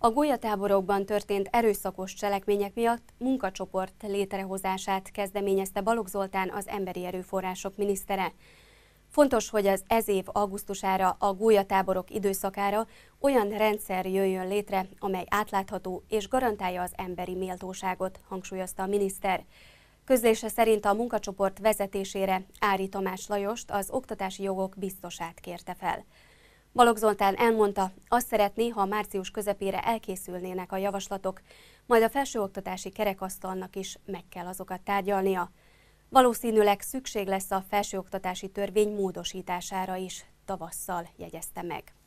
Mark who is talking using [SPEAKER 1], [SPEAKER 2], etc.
[SPEAKER 1] A golyatáborokban történt erőszakos cselekmények miatt munkacsoport létrehozását kezdeményezte Balogh Zoltán az emberi erőforrások minisztere. Fontos, hogy az ez év augusztusára a gólyatáborok időszakára olyan rendszer jöjjön létre, amely átlátható és garantálja az emberi méltóságot, hangsúlyozta a miniszter. Közlése szerint a munkacsoport vezetésére Ári Tamás Lajost, az oktatási jogok biztosát kérte fel. Balogh Zoltán elmondta, azt szeretné, ha március közepére elkészülnének a javaslatok, majd a felsőoktatási kerekasztalnak is meg kell azokat tárgyalnia. Valószínűleg szükség lesz a felsőoktatási törvény módosítására is, tavasszal jegyezte meg.